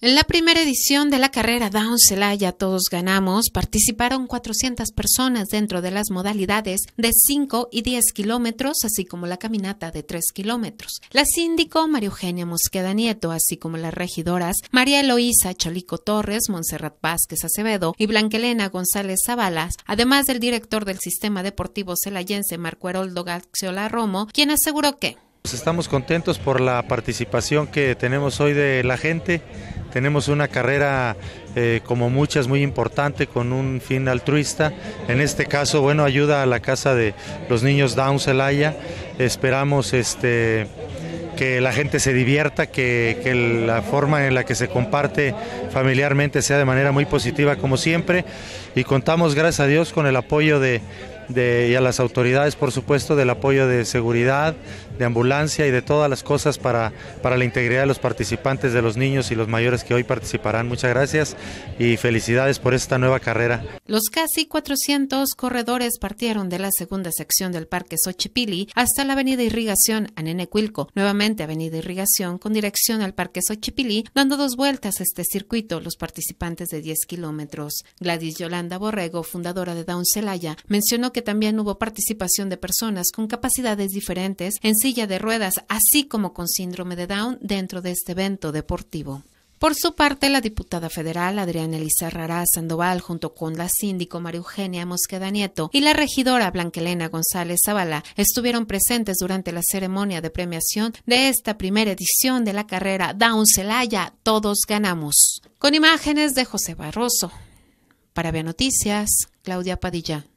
En la primera edición de la carrera Down Celaya Todos Ganamos participaron 400 personas dentro de las modalidades de 5 y 10 kilómetros, así como la caminata de 3 kilómetros. La síndico María Eugenia Mosqueda Nieto, así como las regidoras María Eloísa Cholico Torres, Montserrat Vázquez Acevedo y Blanquelena González Zabalas, además del director del sistema deportivo celayense Marco Heroldo Gaxiola Romo, quien aseguró que pues Estamos contentos por la participación que tenemos hoy de la gente tenemos una carrera eh, como muchas muy importante con un fin altruista. En este caso, bueno, ayuda a la casa de los niños Down Celaya. Esperamos este que la gente se divierta, que, la forma en la que se comparte familiarmente sea de manera muy positiva como siempre y contamos gracias a Dios con el apoyo de, y a las autoridades, por supuesto, del apoyo de seguridad, de ambulancia y de todas las cosas para, para la integridad de los participantes, de los niños y los mayores que hoy participarán. Muchas gracias y felicidades por esta nueva carrera. Los casi 400 corredores partieron de la segunda sección del Parque Xochipili hasta la Avenida Irrigación a Nenecuilco, nuevamente Avenida Irrigación con dirección al Parque Xochipili, dando dos vueltas a este circuito los participantes de 10 kilómetros. Gladys Yolanda Borrego, fundadora de Down Celaya, mencionó que también hubo participación de personas con capacidades diferentes en silla de ruedas, así como con síndrome de Down dentro de este evento deportivo. Por su parte, la diputada federal Adriana Rara Sandoval, junto con la síndico María Eugenia Mosqueda Nieto y la regidora Blanquelena González Zavala, estuvieron presentes durante la ceremonia de premiación de esta primera edición de la carrera Down Celaya Todos Ganamos. Con imágenes de José Barroso. Para Vea Noticias, Claudia Padilla.